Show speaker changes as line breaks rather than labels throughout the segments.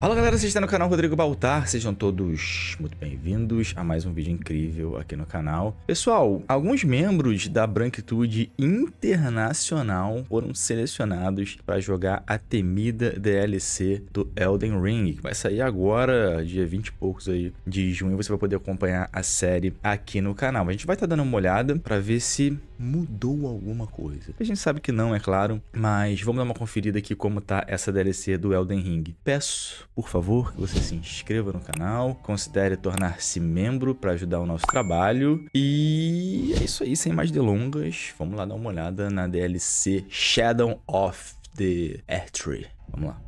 Fala galera, você está no canal Rodrigo Baltar, sejam todos muito bem-vindos a mais um vídeo incrível aqui no canal. Pessoal, alguns membros da branquitude internacional foram selecionados para jogar a temida DLC do Elden Ring, que vai sair agora, dia 20 e poucos aí de junho, você vai poder acompanhar a série aqui no canal. A gente vai estar tá dando uma olhada para ver se mudou alguma coisa. A gente sabe que não, é claro, mas vamos dar uma conferida aqui como tá essa DLC do Elden Ring. Peço por favor, que você se inscreva no canal, considere tornar-se membro para ajudar o nosso trabalho. E é isso aí, sem mais delongas, vamos lá dar uma olhada na DLC Shadow of the Air Tree. Vamos lá.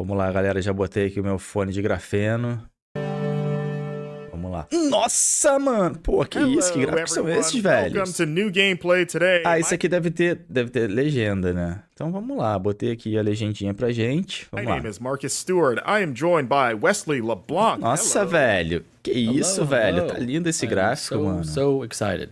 Vamos lá, galera. Já botei aqui o meu fone de grafeno. Vamos lá. Nossa, mano! Pô, que Hello, isso? Que gráficos são esses, velho? Ah, isso aqui deve ter, deve ter legenda, né? Então vamos lá, botei aqui a legendinha pra gente. Vamos My lá. Marcus Stewart. I am joined by Wesley LeBlanc. Nossa, Hello. velho. Que isso, hello, velho. Tá lindo esse gráfico, so, mano. So
excited.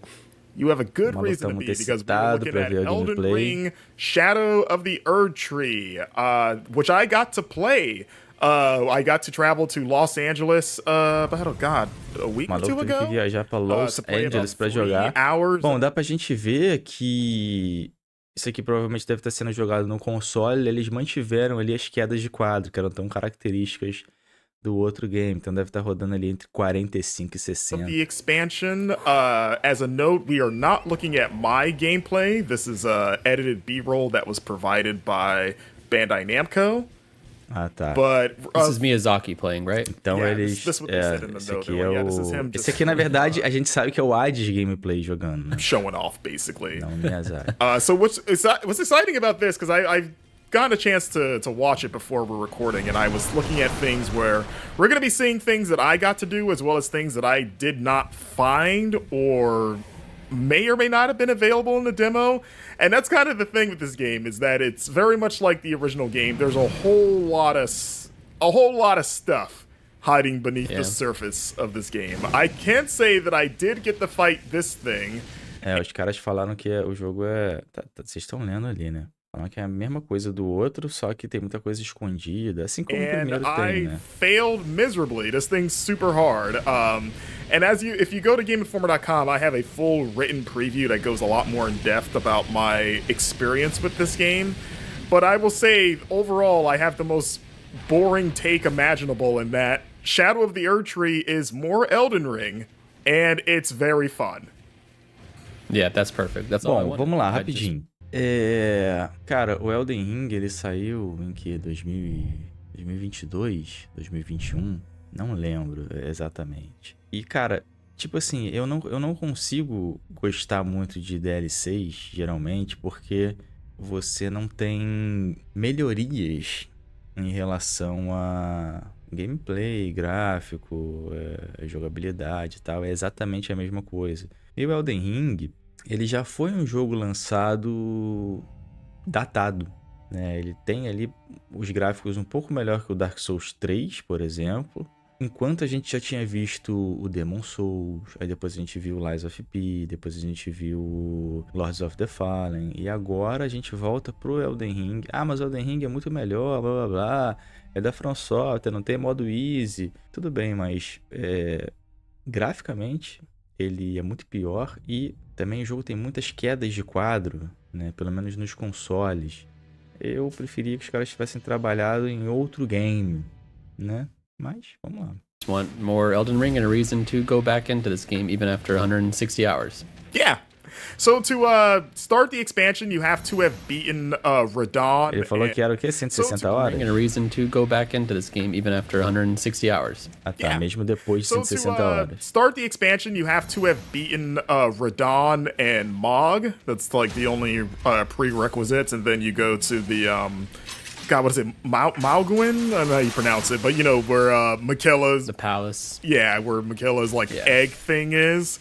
You have a good Uma reason to be because we're looking at Elden gameplay. Ring Shadow of the Erdtree, Tree, uh, which I got to play. Uh, I got to travel to Los Angeles uh, about, oh God, a week Maluco, or two ago. que viajar para uh, Los uh, Angeles para
jogar. Bom, dá pra gente ver que isso aqui provavelmente deve estar sendo jogado no console. Eles mantiveram ali as quedas de quadro, que eram tão características do outro game. Então deve estar tá rodando ali entre 45 e 60.
The expansion, uh, as a note, we are not looking at my gameplay. This is a edited B-roll that was provided by Bandai Namco.
Ah, tá. But, uh, this is uh, Miyazaki playing,
right? Então yeah, eles. This, this é, esse aqui é o... Yeah, Esse aqui, na verdade, a gente sabe que é o Hades
gameplay jogando. Né? Showing off, basically. Não, Miyazaki. uh, so what's, what's exciting about this, because I, gotten a chance to, to watch it before we're recording, and I was looking at things where we're going to be seeing things that I got to do as well as things that I did not find or may or may not have been available in the demo. And that's kind of the thing with this game is that it's very much like the original game. There's a whole lot of a whole lot of stuff hiding beneath yeah. the surface of this game. I can't say that I did get to fight this thing.
É, os caras falaram que o jogo é. Vocês estão lendo ali, né? Então, que é a mesma coisa do outro, só que tem muita coisa escondida, assim como and o primeiro I né?
failed miserably. This thing's super hard. Um, and as you, if you go to GameInformer.com, I have a full written preview that goes a lot more in depth about my experience with this game. But I will say, overall, I have the most boring take imaginable in that Shadow of the Erdtree is more Elden Ring, and it's very fun.
Yeah, that's perfect. That's Bom, all I vamos lá, rapidinho. É. Cara, o Elden Ring ele saiu em que? 2022? 2021? Não lembro exatamente. E, cara, tipo assim, eu não, eu não consigo gostar muito de DLCs, geralmente, porque você não tem melhorias em relação a gameplay, gráfico, é, jogabilidade e tal. É exatamente a mesma coisa. E o Elden Ring, ele já foi um jogo lançado datado. Né? Ele tem ali os gráficos um pouco melhor que o Dark Souls 3, por exemplo. Enquanto a gente já tinha visto o Demon Souls, aí depois a gente viu Lies of P, depois a gente viu Lords of the Fallen, e agora a gente volta pro Elden Ring. Ah, mas o Elden Ring é muito melhor, blá blá blá, é da From Software, não tem modo easy. Tudo bem, mas é, graficamente ele é muito pior e também o jogo tem muitas quedas de quadro, né? Pelo menos nos consoles. Eu preferia que os caras tivessem trabalhado em outro game, né? Mas
vamos lá.
Want more Elden Ring and a reason to go back into this game even after 160 hours.
Yeah. So to uh, start the expansion, you have to have beaten uh, Radon. Ele falou and... que era o
quê? 160 so horas? a reason to go back into this game even after 160
hours. Ah, tá. Yeah. Mesmo depois de so to, uh,
horas. Start the expansion, you have to have beaten uh, Radon and Mog. That's like the only uh, prerequisites. And then you go to the... Um, God, what is it? Mal- Malguin? I don't know how you pronounce it, but you know where uh, Michaela's the palace. Yeah, where Michaela's like yeah. egg thing is.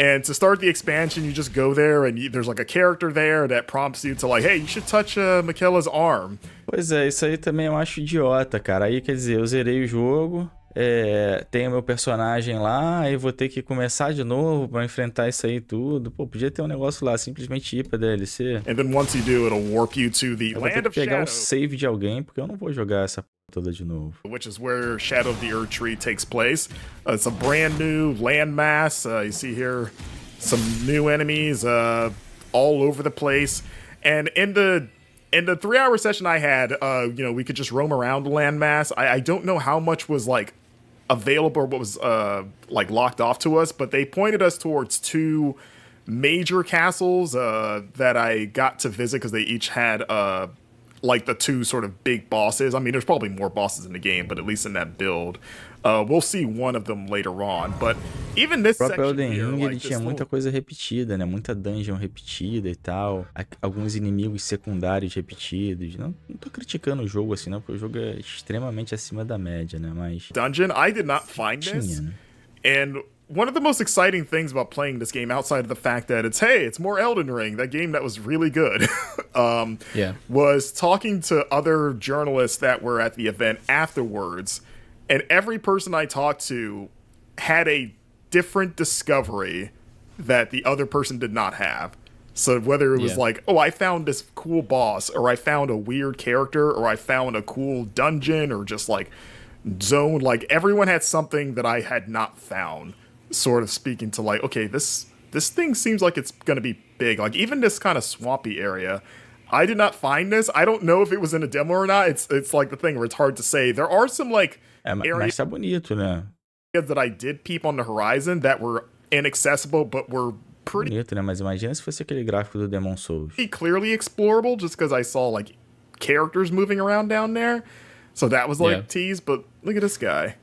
And to start the expansion, you just go there and you, there's like a character there that prompts you to like, hey, you should touch uh, Michaela's arm.
Pois é, isso aí também eu acho idiota, cara. Aí quer dizer, eu zerei o jogo, é, tenho meu personagem lá, aí vou ter que começar de novo para enfrentar isso aí tudo. Pô, podia ter um negócio lá, simplesmente ir pra DLC. And then once you do, it'll warp you to the eu land vou ter que pegar um save de alguém, porque eu não vou jogar essa Tô de novo.
Which is where Shadow of the Earth Tree takes place. Uh, it's a brand new landmass. Uh, you see here some new enemies uh, all over the place. And in the in the three hour session I had, uh, you know, we could just roam around the landmass. I, I don't know how much was like available, or what was uh, like locked off to us, but they pointed us towards two major castles uh, that I got to visit because they each had uh, like the two sort of big bosses. I mean, there's probably more bosses in the game, but at least in that build, uh, we'll see one of them later on. But even this o Elden Ring, like ele tinha little... muita
coisa repetida, né? Muita dungeon repetida e tal. Alguns inimigos secundários repetidos. Não, não tô criticando o jogo assim, não, porque o jogo é extremamente acima da média, né? Mas.
Dungeon, I did not find tinha, this. Né? And one of the most exciting things about playing this game, outside of the fact that it's hey, it's more Elden Ring, that game that was really good, um, yeah, was talking to other journalists that were at the event afterwards, and every person I talked to had a different discovery that the other person did not have. So whether it was yeah. like, oh, I found this cool boss, or I found a weird character, or I found a cool dungeon, or just like zone, like everyone had something that I had not found sort of speaking to like, okay, this this thing seems like it's going to be big. Like even this kind of swampy area, I did not find this. I don't know if it was in a demo or not. It's it's like the thing where it's hard to say. There are some like um, areas that I did peep on the horizon that were inaccessible, but were pretty
bonito, né? Mas imagina se fosse
aquele gráfico do Demon Souls. Clearly explorable, just because I saw like characters moving around down there. So that was like yeah. tease. But look at this guy.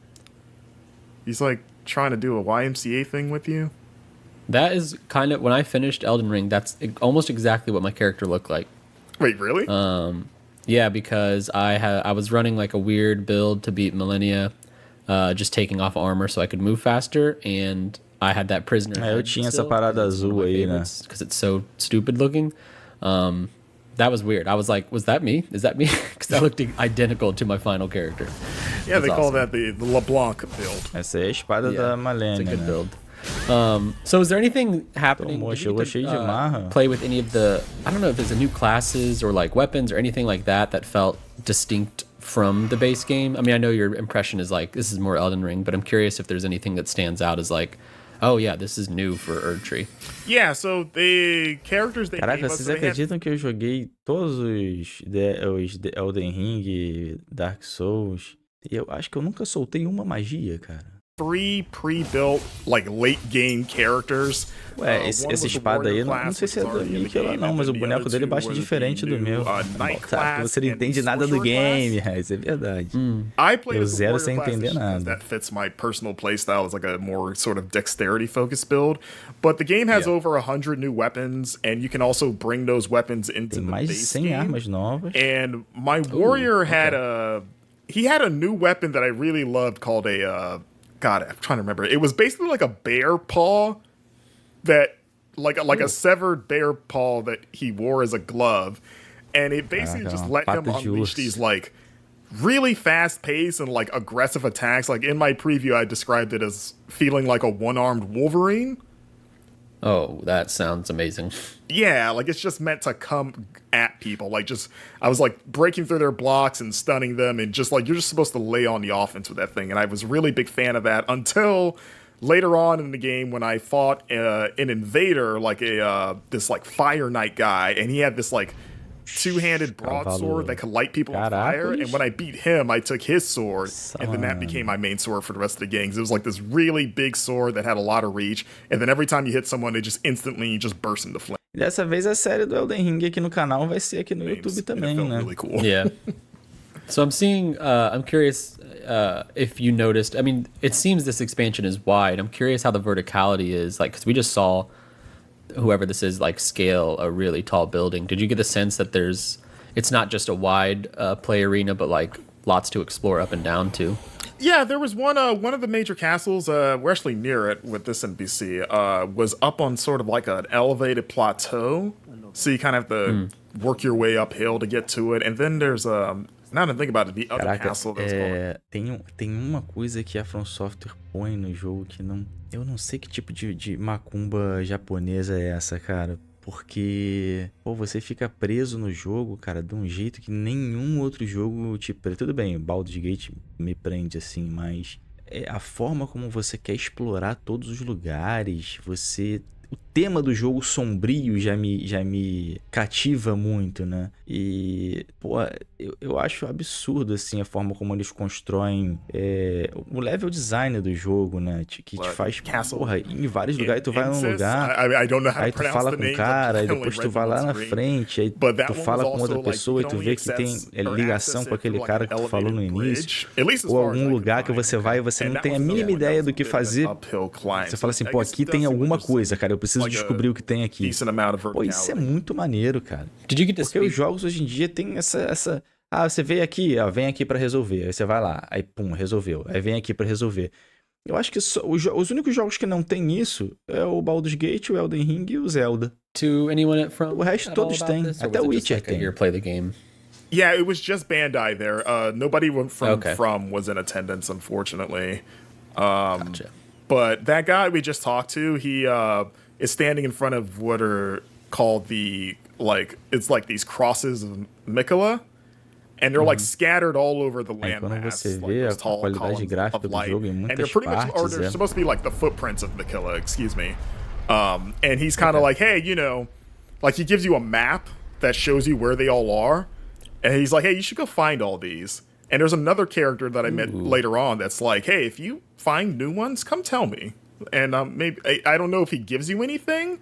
He's like trying to do a YMCA thing with you? That is
kind of when I finished Elden Ring. That's almost exactly what my character looked like. Wait, really? Um, yeah, because I had I was running like a weird build to beat Millennia, uh, just taking off armor so I could move faster, and I had that prisoner. parada azul Because it's so stupid looking. Um, that was weird. I was like, was that me? Is that me? Because that looked identical to my final character. Yeah, That's they awesome. call that
the, LeBlanc
build. That's Malena. It's a good build. Um, so is there anything happening? To, uh, play with any of the I don't know if there's a new classes or like weapons or anything like that that felt distinct from the base game. I mean, I know your impression is like this is more Elden Ring, but I'm curious if there's anything that stands out as like Oh yeah, this is new for Erdtree.
Yeah, so the characters they Caraca, vocês acreditam
had... que eu joguei todos os, de, os de Elden Ring, Dark Souls? E eu acho que eu nunca soltei uma
magia, cara. three pre-built like late game characters. Ué, uh, esse, essa espada aí, não, não, sei se é do Mickey lá
não, mas o boneco dele é bastante diferente do
meu. Uh, tá. você não entende nada do game, isso é verdade. Hmm. Eu zero sem entender nada. That fits my personal playstyle, it's like a more sort of dexterity focused build, but the game has yeah. over 100 new weapons and you can also bring those weapons into the base Tem mais de armas novas. And my warrior had a he had a new weapon that I really loved called a uh, God, I'm trying to remember. It was basically like a bear paw that like a, like Ooh. a severed bear paw that he wore as a glove, and it basically just let him unleash juice. these like really fast pace and like aggressive attacks. Like in my preview, I described it as feeling like a one armed Wolverine
oh, that sounds amazing.
Yeah, like it's just meant to come at people. Like just I was like breaking through their blocks and stunning them and just like you're just supposed to lay on the offense with that thing. And I was really big fan of that until later on in the game when I fought uh, an invader like a uh, this like fire knight guy and he had this like two-handed broadsword that could light people on fire. And when I beat him, I took his sword, and then that became my main sword for the rest of the gangs. It was like this really big sword that had a lot of reach, and then every time you hit someone, it just instantly just bursts into flame.
Dessa vez a série do Elden Ring aqui no canal vai ser aqui no YouTube também, né? Really cool. Yeah.
so I'm seeing. Uh, I'm curious uh, if you noticed. I mean, it seems this expansion is wide. I'm curious how the verticality is like because we just saw whoever this is like scale a really tall building. Did you get the sense that there's it's not just a wide uh, play arena, but like lots to explore up and down too?
Yeah, there was one. Uh, one of the major castles. Uh, we're actually near it with this NPC. Uh, was up on sort of like an elevated plateau, so you kind of have to mm. work your way uphill to get to it. And then there's um, Now that think about it, the other
é, tem, tem uma coisa que a From Software põe no jogo que não. Eu não sei que tipo de, de macumba japonesa é essa, cara. Porque, pô, você fica preso no jogo, cara, de um jeito que nenhum outro jogo te prende. Tudo bem, Baldur's Gate me prende assim, mas é a forma como você quer explorar todos os lugares, você o tema do jogo sombrio já me, já me cativa muito, né? E, pô, eu, eu acho absurdo, assim, a forma como eles constroem é, o level design do jogo, né? Que te faz, porra, em vários lugares tu vai num lugar, aí tu fala com o cara, aí depois tu vai lá na frente, aí tu fala com outra pessoa e tu vê que tem ligação com aquele cara que tu falou no início, ou algum lugar que você vai e você não tem a mínima ideia do que fazer. Você fala assim, pô, aqui tem alguma coisa, cara, eu preciso vamos descobrir o que tem aqui. Pô, isso é muito maneiro, cara. Porque os jogos hoje em dia tem essa, essa... Ah, você veio aqui, ó, vem aqui para resolver. Aí você vai lá, aí pum, resolveu. Aí vem aqui para resolver. Eu acho que só, os, os, únicos jogos que não tem isso é o Baldur's Gate, o Elden Ring e o Zelda. o resto todos têm. Até o Witcher like tem. Play the game?
Yeah, it was just Bandai there. Uh, nobody from okay. from was in attendance, unfortunately. Um, gotcha. But that guy we just talked to, he uh, is standing in front of what are called the like it's like these crosses of Mikola, and they're mm-hmm. like scattered all over the landmass, like those tall columns of light, and they're pretty partes, much or they're supposed to be like the footprints of Mikola, excuse me. Um, and he's kind of okay. like, hey, you know, like he gives you a map that shows you where they all are, and he's like, hey, you should go find all these. And there's another character that I Ooh. met later on that's like, hey, if you find new ones, come tell me and um, maybe I, I, don't know if he gives you anything,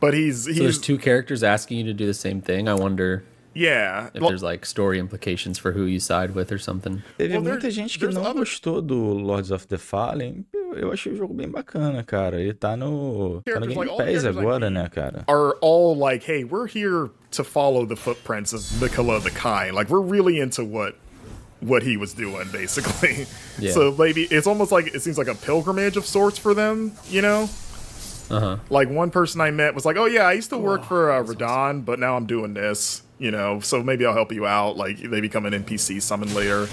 but he's, he's so there's
two characters asking you to do the same thing. I wonder.
Yeah. If well,
there's like story implications for who you side with or something. Teve well, muita gente que não other... gostou do Lords
of the Fallen. Eu, eu achei o jogo bem bacana, cara. Ele tá no, tá no Game like, Pass agora, like, né, cara?
Are all like, hey, we're here to follow the footprints of Nicola the Kai. Like, we're really into what what he was doing basically. Yeah. So maybe it's almost like it seems like a pilgrimage of sorts for them, you know? Uh-huh. Like one person I met was like, "Oh yeah, I used to work oh, for uh, Radon, awesome. but now I'm doing this, you know. So maybe I'll help you out. Like they become an NPC summon later."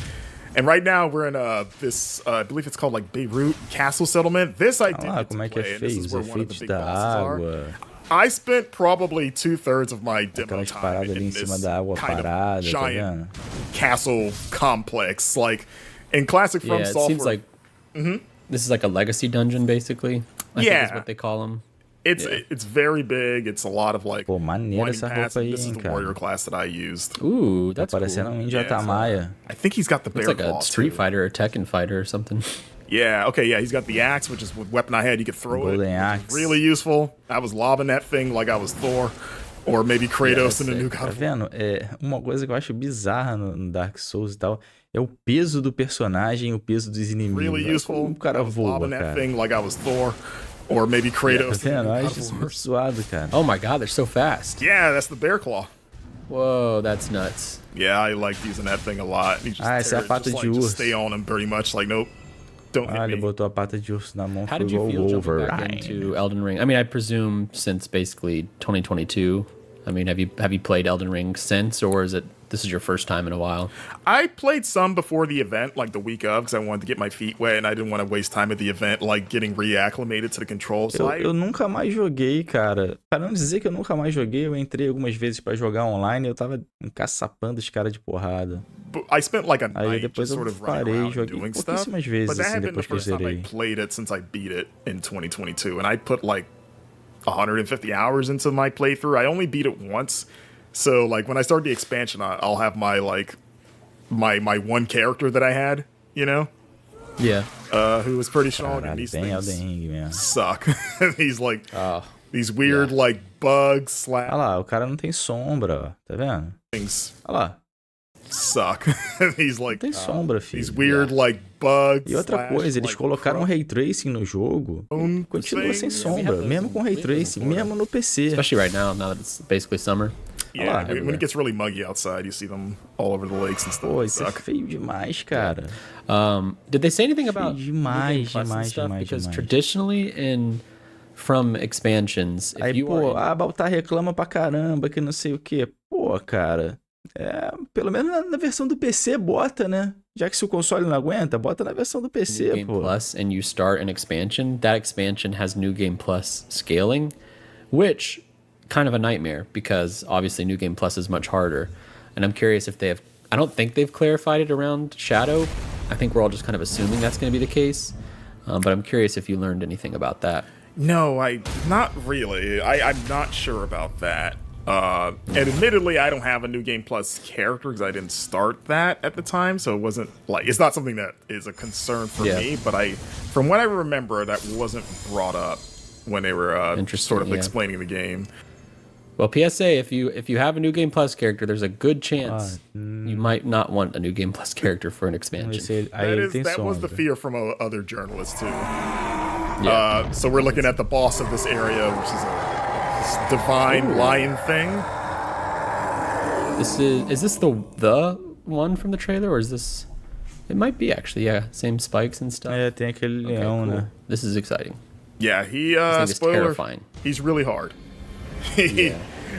And right now we're in uh this uh, I believe it's called like Beirut Castle Settlement. This I oh, did know get to make This is where one of the big bosses are. I spent probably two thirds of my demo time in this kind of giant castle complex. Like in classic From yeah, it Software, seems like
mm -hmm. this is like a legacy dungeon, basically. I yeah, is what
they call them. It's yeah. it's very big. It's a lot of like Pô, pass. this is the warrior class that I used. Ooh, that's tá cool. Um yeah, so I think he's
got the bear like a Street too. Fighter or Tekken fighter or something.
Yeah, okay, yeah, he's got the axe, which is what weapon I had. You could throw Golden it. Axe. Really useful. I was lobbing that thing like I was Thor. Or maybe Kratos in a new God. Tá vendo? É, uma coisa que eu
acho bizarra no Dark Souls e tal é o peso do personagem, o peso dos inimigos. Really cara. useful. Como o cara voa, cara. Thing
like I was Thor.
Or maybe Kratos. Yeah, tá vendo? Eu acho isso
suado, cara. Oh my god, they're so fast.
Yeah, that's the bear claw. Whoa, that's nuts. Yeah, I liked using that thing a lot. You just ah, essa é a pata de like, urso. stay on him pretty much, like, nope. Don't ah, a pata de urso na mão. How did you feel jumping back into
Elden Ring? I mean, I presume since basically 2022 I mean, have you have you played Elden Ring since, or is it this
is your first
time in a while?
I played some before the event, like the week of, because I wanted to get my feet wet and I didn't want to waste time at the event, like getting reacclimated to the controls. eu, eu,
nunca mais joguei, cara. Para não dizer que eu nunca mais joguei, eu entrei algumas vezes para jogar online, e eu tava encaçapando os caras de porrada. But I spent like a Aí depois eu sort of parei, joguei pouquíssimas vezes assim, depois que eu zerei.
I played it since I beat it in 2022, and I put like 150 hours into my playthrough. I only beat it once. So like when I start the expansion, I'll have my like my my one character that I had, you know. Yeah. Uh, who was pretty strong. And these things dang, suck. these like oh, these weird yeah. like bugs slap. Olha lá, o cara não tem sombra, tá vendo? Things. Olha lá. suck. these like Tem sombra, filho. weird yeah. like bugs. E outra coisa,
eles like colocaram ray tracing no jogo. continua sem sombra, yeah, mesmo com ray tracing, mesmo no PC. Especially right now, now that it's basically summer. Yeah, lá, when it gets really muggy outside, you see
them all over the lakes and stuff. Pô, isso é suck. é feio demais, cara. Um, did they say anything about feio
demais, demais, stuff? demais, because demais.
traditionally in from expansions, if
Aí, you pô, are... ah, Baltar reclama pra caramba que não sei o que. Pô, cara É, pelo menos na, na, versão do PC bota, né? Já que se o console não aguenta, bota na versão do PC, new Game
pô. Plus and you start an expansion. That expansion has New Game Plus scaling, which kind of a nightmare because obviously New Game Plus is much harder. And I'm curious if they have I don't think they've clarified it around Shadow. I think we're all just kind of assuming that's going to be the case. Um, but I'm curious if you learned anything about that.
No, I not really. I, I'm not sure about that. Uh, and admittedly, I don't have a New Game Plus character because I didn't start that at the time, so it wasn't like it's not something that is a concern for yeah. me. But I, from what I remember, that wasn't brought up when they were uh, sort of yeah. explaining
the game. Well, PSA: if you if you have a New Game Plus character, there's a good chance uh, mm. you might not want a New Game Plus character for an expansion. Say, I that is, that so was
the fear from other journalists too. Yeah. Uh, so we're looking at the boss of this area, which is a divine Ooh. lion thing.
This is is this the the one from the trailer or is this? It might be actually, yeah. Same spikes and stuff. Yeah,
thank you. Okay, cool. This is exciting.
Yeah, he. Uh, spoiler. Terrifying. He's really hard. yeah.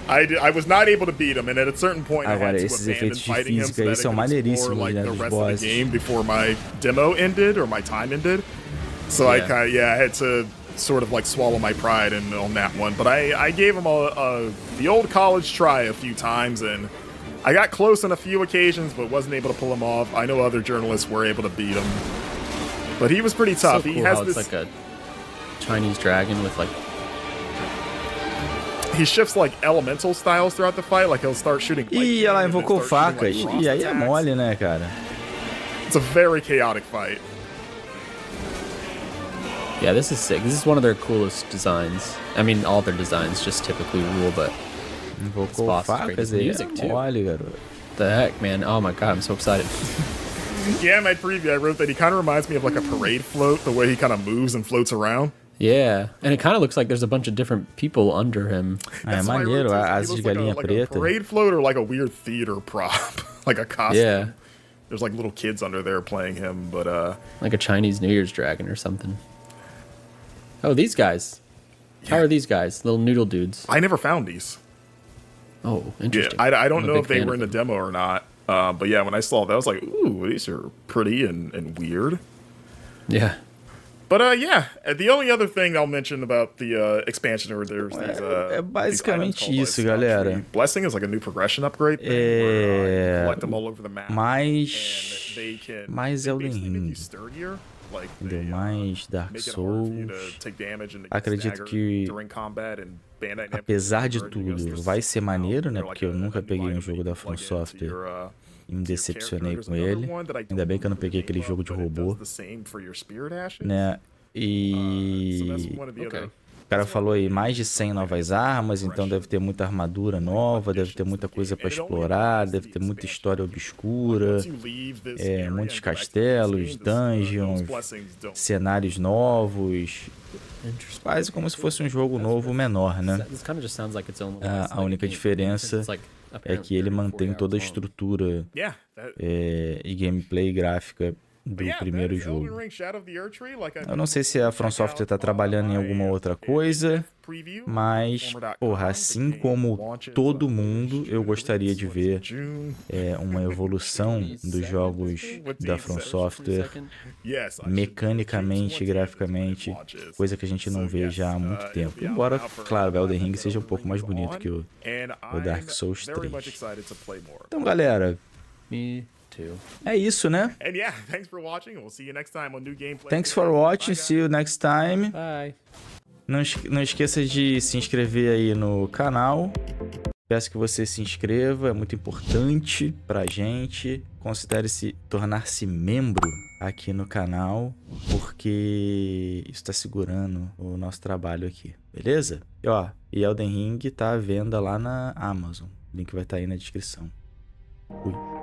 I, I was not able to beat him, and at a certain point, Agora, I had to abandon fighting him so that são I could explore, like, the rest was. of the game before my demo ended or my time ended. So yeah. I kind of yeah, I had to sort of like swallow my pride and on that one. But I, I gave him a, a, the old college try a few times, and I got close on a few occasions, but wasn't able to pull him off. I know other journalists were able to beat him, but he was pretty tough. So cool he has this like a Chinese dragon with like. He shifts like elemental styles throughout the fight. Like he'll start shooting. Like, e invocou like,
mole, né, cara?
It's a very chaotic fight.
Yeah, this is sick. This is one of their coolest designs. I mean, all their designs just typically rule, but Vocal is music too. The heck, man! Oh my god, I'm so excited.
yeah, my preview, I wrote that he kind of reminds me of like a parade float, the way he kind of moves and floats around.
Yeah, and it kind of looks like there's a bunch of different people under him. That's yeah, maneiro, as de like like a, like a parade
float or like a weird theater prop, like a costume. Yeah. There's like little kids under there playing him, but uh
like a Chinese New Year's dragon or something.
Oh, these guys. Yeah. How are these guys? Little noodle dudes. I never found these. Oh, interesting. Yeah, I, I don't know if they were in the demo or not. Uh, but yeah, when I saw that, I was like, ooh, these are pretty and, and weird. Yeah. But uh, yeah, uh, the only other thing I'll mention about the uh, expansion or there's these. Uh, basicamente these isso, galera. Blessing is like a new progression upgrade. Thing where, uh, collect them all over the map.
Mais. Can, mais Elden do mais uh, Dark Souls. Acredito que,
apesar de tudo, vai ser maneiro, né? Porque eu
nunca peguei um jogo da From Software e uh, me decepcionei com ele. Ainda bem que eu não peguei aquele jogo de robô. Né? Uh, e... Okay. O cara falou aí mais de 100 novas armas, então deve ter muita armadura nova, deve ter muita coisa para explorar, deve ter muita história obscura, é, muitos castelos, dungeons, cenários novos. Quase como se fosse um jogo novo menor, né?
A, única diferença é que ele mantém
toda a estrutura é, e gameplay gráfica é do primeiro jogo. Eu não sei se a From Software está trabalhando em alguma outra coisa, mas, porra, assim como todo mundo, eu gostaria de ver é, uma evolução dos jogos da From Software mecanicamente, graficamente, coisa que a gente não vê já há uh, muito tempo. Embora, claro, Elden Ring seja um pouco mais bonito que o, o Dark Souls 3.
Então, galera,
é isso, né?
And yeah, thanks for watching. We'll see you next time on New Gameplay. Thanks for
watching. Bye, see you next time. Bye. Não, não esqueça de se inscrever aí no canal. Peço que você se inscreva, é muito importante pra gente. Considere se tornar-se membro aqui no canal, porque isso tá segurando o nosso trabalho aqui, beleza? E ó, e Elden Ring tá à venda lá na Amazon. O link vai estar tá aí na descrição. Fui.